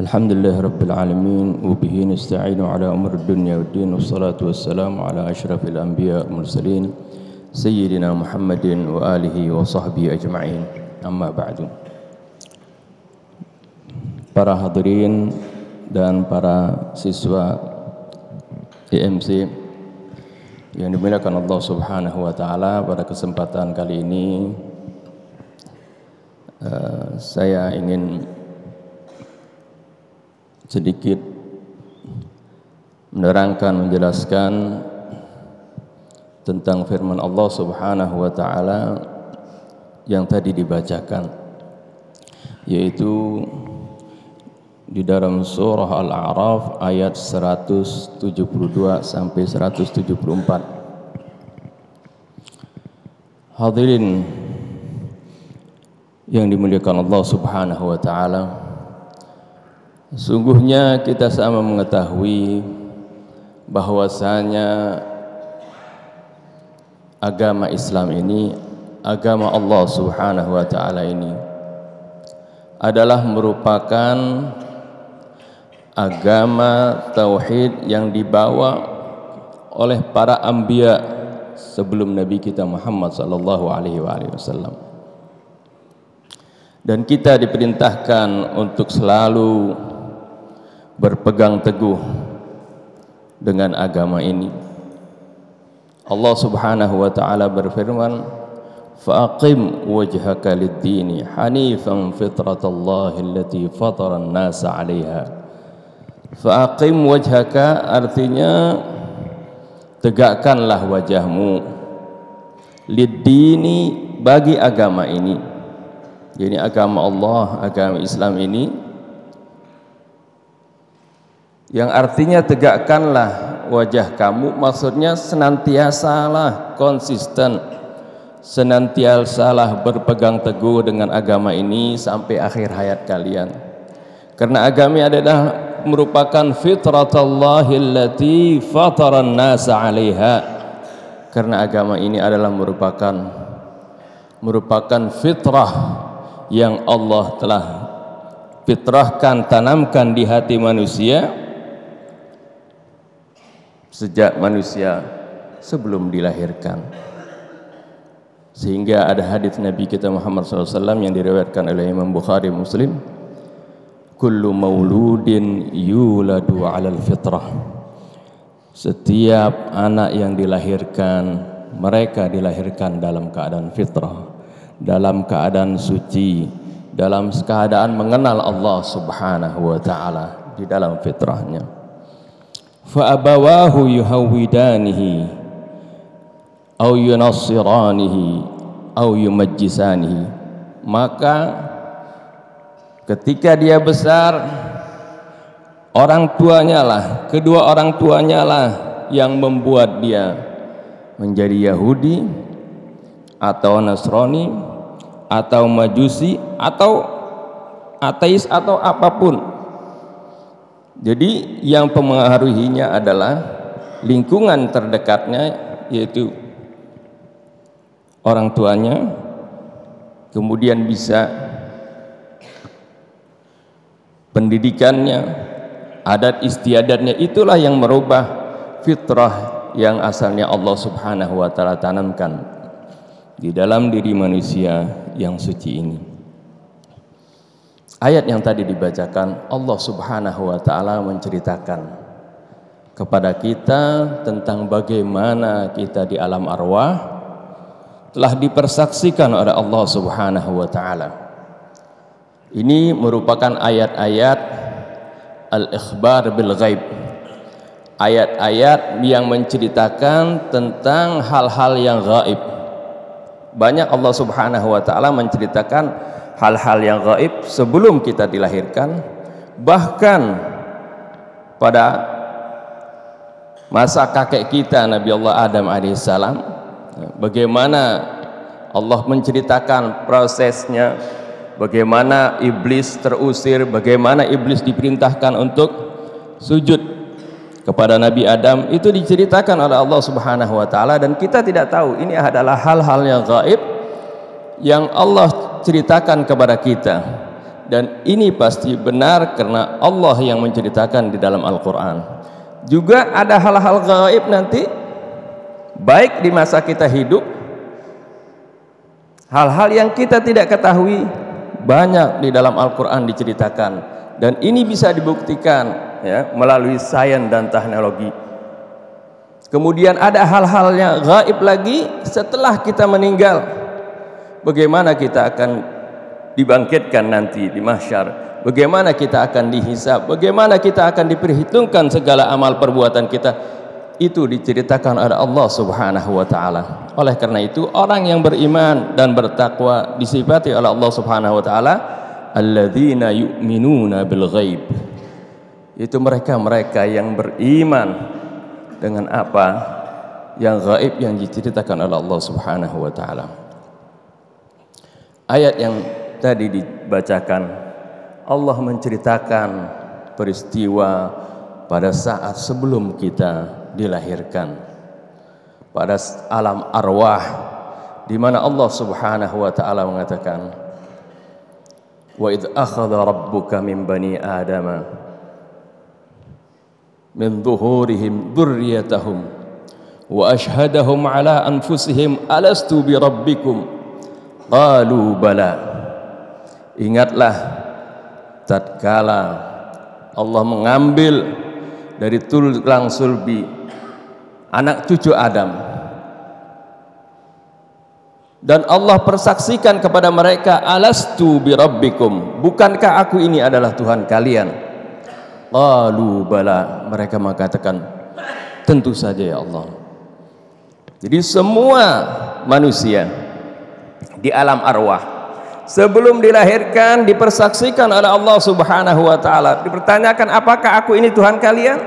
الحمد لله رب العالمين وبه نستعين على أمر الدنيا والدين والصلاة والسلام على أشرف الأنبياء والمرسلين سيدنا محمد وآله وصحبه أجمعين أما بعد para hadirin dan para siswa IMC yang dimuliakan Allah Subhanahu wa taala pada kesempatan kali ini uh, saya ingin sedikit menerangkan menjelaskan tentang firman Allah Subhanahu wa taala yang tadi dibacakan yaitu di dalam surah Al-A'raf ayat 172 sampai 174. Hadirin yang dimuliakan Allah Subhanahu wa taala. Sungguhnya kita sama mengetahui bahwasanya agama Islam ini agama Allah Subhanahu wa taala ini adalah merupakan agama tauhid yang dibawa oleh para anbiya sebelum nabi kita Muhammad sallallahu alaihi wasallam. Dan kita diperintahkan untuk selalu berpegang teguh dengan agama ini. Allah Subhanahu wa taala berfirman, "Faqim wajhaka lid-dini hanifan fitratallahi allati fatara an-nasa 'alaiha." Faqim wajhaka artinya tegakkanlah wajahmu lid-dini bagi agama ini. Jadi agama Allah, agama Islam ini yang artinya tegakkanlah wajah kamu maksudnya senantiasalah konsisten senantiasalah berpegang teguh dengan agama ini sampai akhir hayat kalian karena agama adalah merupakan fitratullahillati fataran nasa 'alaiha karena agama ini adalah merupakan merupakan fitrah yang Allah telah fitrahkan tanamkan di hati manusia sejak manusia sebelum dilahirkan. Sehingga ada hadis Nabi kita Muhammad SAW yang diriwayatkan oleh Imam Bukhari Muslim. Kullu mauludin yuladu alal fitrah. Setiap anak yang dilahirkan, mereka dilahirkan dalam keadaan fitrah, dalam keadaan suci, dalam keadaan mengenal Allah Subhanahu wa taala di dalam fitrahnya. فأبواه يهودانه أو ينصرانه أو يمجسانه maka ketika dia besar orang tuanya lah kedua orang tuanya lah yang membuat dia menjadi Yahudi atau Nasrani atau Majusi atau ateis atau apapun jadi yang mempengaruhinya adalah lingkungan terdekatnya yaitu orang tuanya kemudian bisa pendidikannya adat istiadatnya itulah yang merubah fitrah yang asalnya Allah subhanahu wa ta'ala tanamkan di dalam diri manusia yang suci ini Ayat yang tadi dibacakan Allah Subhanahu wa taala menceritakan kepada kita tentang bagaimana kita di alam arwah telah dipersaksikan oleh Allah Subhanahu wa taala. Ini merupakan ayat-ayat al-ikhbar bil ghaib. Ayat-ayat yang menceritakan tentang hal-hal yang gaib. Banyak Allah Subhanahu wa taala menceritakan hal-hal yang gaib sebelum kita dilahirkan bahkan pada masa kakek kita Nabi Allah Adam alaihissalam ya, bagaimana Allah menceritakan prosesnya bagaimana iblis terusir bagaimana iblis diperintahkan untuk sujud kepada Nabi Adam itu diceritakan oleh Allah Subhanahu wa taala dan kita tidak tahu ini adalah hal-hal yang gaib yang Allah ceritakan kepada kita dan ini pasti benar karena Allah yang menceritakan di dalam Al-Quran juga ada hal-hal gaib nanti baik di masa kita hidup hal-hal yang kita tidak ketahui banyak di dalam Al-Quran diceritakan dan ini bisa dibuktikan ya, melalui sains dan teknologi kemudian ada hal-hal yang gaib lagi setelah kita meninggal bagaimana kita akan dibangkitkan nanti di mahsyar bagaimana kita akan dihisab bagaimana kita akan diperhitungkan segala amal perbuatan kita itu diceritakan oleh Allah Subhanahu wa taala oleh karena itu orang yang beriman dan bertakwa disifati oleh Allah Subhanahu wa taala alladzina yu'minuna bil ghaib itu mereka-mereka yang beriman dengan apa yang gaib yang diceritakan oleh Allah Subhanahu wa taala Ayat yang tadi dibacakan Allah menceritakan peristiwa pada saat sebelum kita dilahirkan pada alam arwah di mana Allah Subhanahu wa taala mengatakan wa id akhadha rabbuka min bani adama min dhuhurihim dhurriyyatahum wa ashhadahum ala anfusihim alastu bi rabbikum Qalu bala. Ingatlah tatkala Allah mengambil dari tulang sulbi anak cucu Adam dan Allah persaksikan kepada mereka alastu birabbikum bukankah aku ini adalah Tuhan kalian qalu bala mereka mengatakan tentu saja ya Allah jadi semua manusia di alam arwah. Sebelum dilahirkan dipersaksikan oleh Allah Subhanahu wa taala. Dipertanyakan, "Apakah aku ini Tuhan kalian?"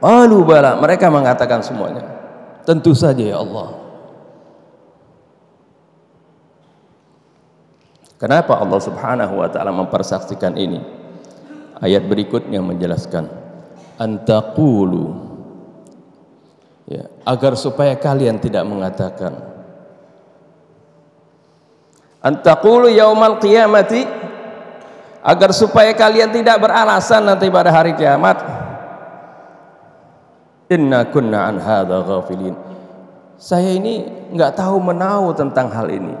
Alu bala. Mereka mengatakan semuanya. Tentu saja ya Allah. Kenapa Allah Subhanahu wa taala mempersaksikan ini? Ayat berikutnya menjelaskan antaqulu ya, agar supaya kalian tidak mengatakan Antakulu yaumal qiyamati agar supaya kalian tidak beralasan nanti pada hari kiamat. Inna kunna an hadha ghafilin. Saya ini nggak tahu menahu tentang hal ini.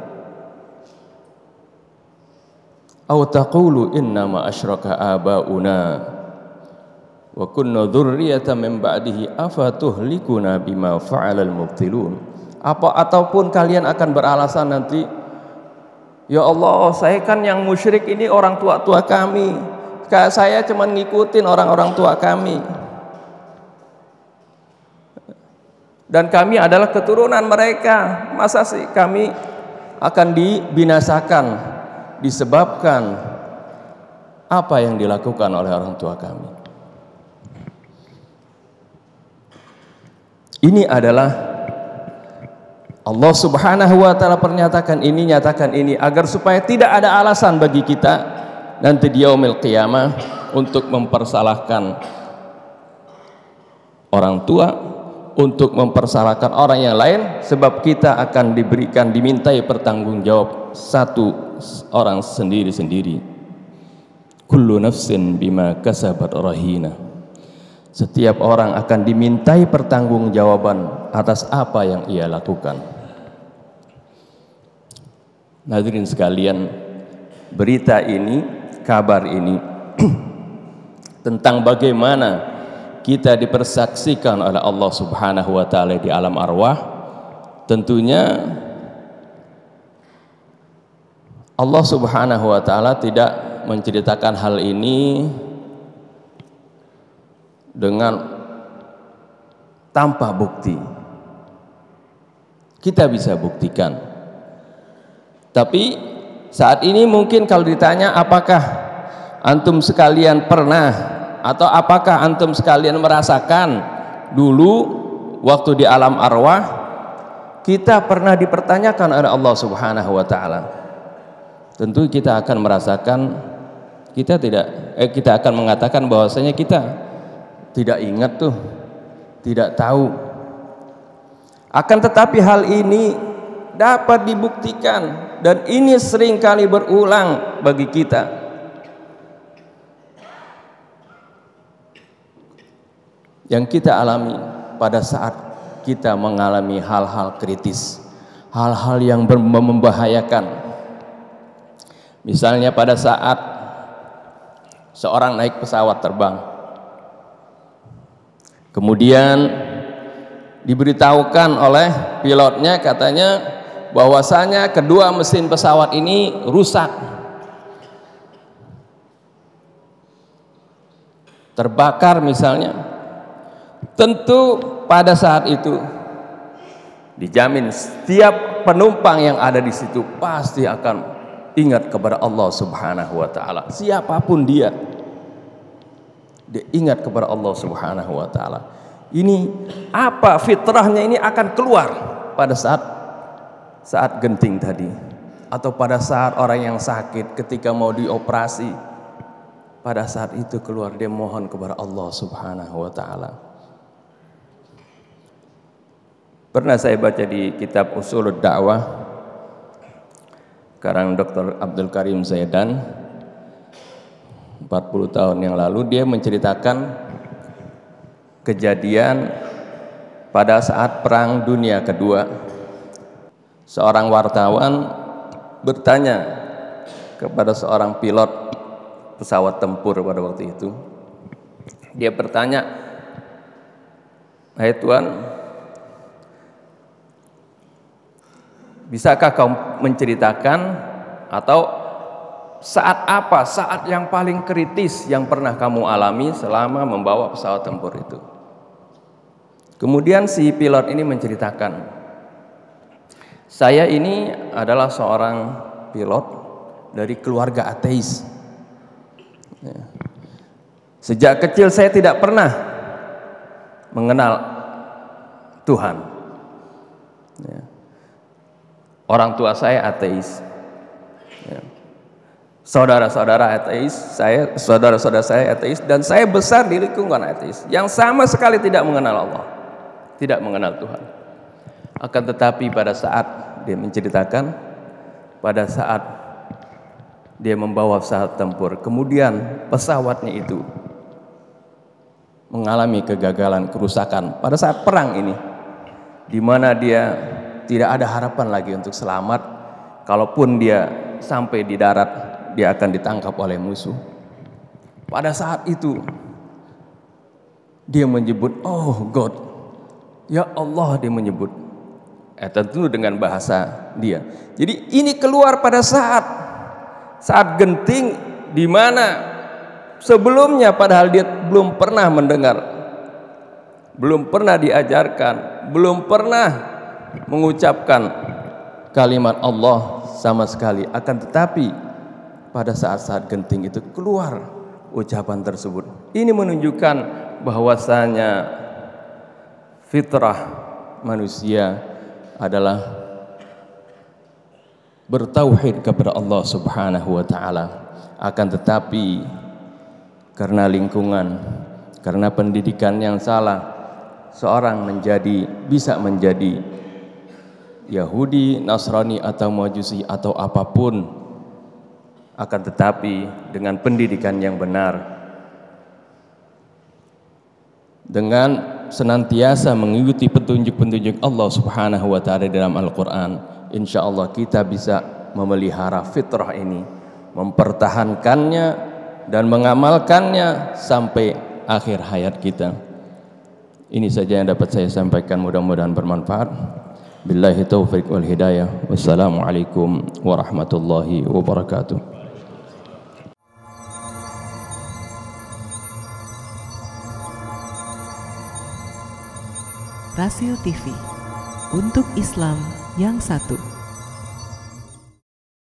Au taqulu inna ma asyraka abauna wa kunna dhurriyatan min ba'dihi afatuhlikuna bima fa'alal mubtilun. Apa ataupun kalian akan beralasan nanti Ya Allah, saya kan yang musyrik ini orang tua-tua kami. Saya cuma ngikutin orang-orang tua kami. Dan kami adalah keturunan mereka. Masa sih kami akan dibinasakan disebabkan apa yang dilakukan oleh orang tua kami. Ini adalah Allah Subhanahu wa taala pernyatakan ini nyatakan ini agar supaya tidak ada alasan bagi kita nanti di yaumil qiyamah untuk mempersalahkan orang tua untuk mempersalahkan orang yang lain sebab kita akan diberikan dimintai pertanggung jawab satu orang sendiri-sendiri kullu nafsin bima kasabat rahina setiap orang akan dimintai pertanggungjawaban atas apa yang ia lakukan Hadirin sekalian, berita ini, kabar ini tentang bagaimana kita dipersaksikan oleh Allah Subhanahu wa taala di alam arwah tentunya Allah Subhanahu wa taala tidak menceritakan hal ini dengan tanpa bukti kita bisa buktikan tapi saat ini mungkin kalau ditanya apakah antum sekalian pernah atau apakah antum sekalian merasakan dulu waktu di alam arwah kita pernah dipertanyakan oleh Allah Subhanahu wa taala. Tentu kita akan merasakan kita tidak eh, kita akan mengatakan bahwasanya kita tidak ingat tuh, tidak tahu. Akan tetapi hal ini dapat dibuktikan dan ini sering kali berulang bagi kita. Yang kita alami pada saat kita mengalami hal-hal kritis, hal-hal yang membahayakan. Misalnya pada saat seorang naik pesawat terbang. Kemudian diberitahukan oleh pilotnya katanya bahwasanya kedua mesin pesawat ini rusak. Terbakar misalnya. Tentu pada saat itu dijamin setiap penumpang yang ada di situ pasti akan ingat kepada Allah Subhanahu wa taala. Siapapun dia, dia ingat kepada Allah Subhanahu wa taala. Ini apa fitrahnya ini akan keluar pada saat saat genting tadi atau pada saat orang yang sakit ketika mau dioperasi pada saat itu keluar dia mohon kepada Allah Subhanahu wa taala. Pernah saya baca di kitab Usul Dakwah karang Dr. Abdul Karim Zaidan 40 tahun yang lalu dia menceritakan kejadian pada saat perang dunia kedua seorang wartawan bertanya kepada seorang pilot pesawat tempur pada waktu itu. Dia bertanya, "Hai hey, Tuhan, bisakah kau menceritakan atau saat apa, saat yang paling kritis yang pernah kamu alami selama membawa pesawat tempur itu?" Kemudian si pilot ini menceritakan, saya ini adalah seorang pilot dari keluarga ateis. Ya. Sejak kecil saya tidak pernah mengenal Tuhan. Ya. Orang tua saya ateis. Ya. Saudara-saudara ateis, saya saudara-saudara saya ateis dan saya besar di lingkungan ateis yang sama sekali tidak mengenal Allah, tidak mengenal Tuhan. Akan tetapi pada saat dia menceritakan, pada saat dia membawa pesawat tempur, kemudian pesawatnya itu mengalami kegagalan, kerusakan pada saat perang ini, di mana dia tidak ada harapan lagi untuk selamat, kalaupun dia sampai di darat, dia akan ditangkap oleh musuh. Pada saat itu, dia menyebut, "Oh God, ya Allah," dia menyebut, eh, tentu dengan bahasa dia. Jadi ini keluar pada saat saat genting di mana sebelumnya padahal dia belum pernah mendengar, belum pernah diajarkan, belum pernah mengucapkan kalimat Allah sama sekali. Akan tetapi pada saat-saat genting itu keluar ucapan tersebut. Ini menunjukkan bahwasanya fitrah manusia adalah bertauhid kepada Allah Subhanahu wa taala. Akan tetapi karena lingkungan, karena pendidikan yang salah, seorang menjadi bisa menjadi Yahudi, Nasrani atau Majusi atau apapun. Akan tetapi dengan pendidikan yang benar dengan senantiasa mengikuti petunjuk-petunjuk Allah Subhanahu wa taala dalam Al-Qur'an, insyaallah kita bisa memelihara fitrah ini, mempertahankannya dan mengamalkannya sampai akhir hayat kita. Ini saja yang dapat saya sampaikan, mudah-mudahan bermanfaat. Billahi taufik wal hidayah. Wassalamualaikum warahmatullahi wabarakatuh. Rasil TV. Untuk Islam yang satu.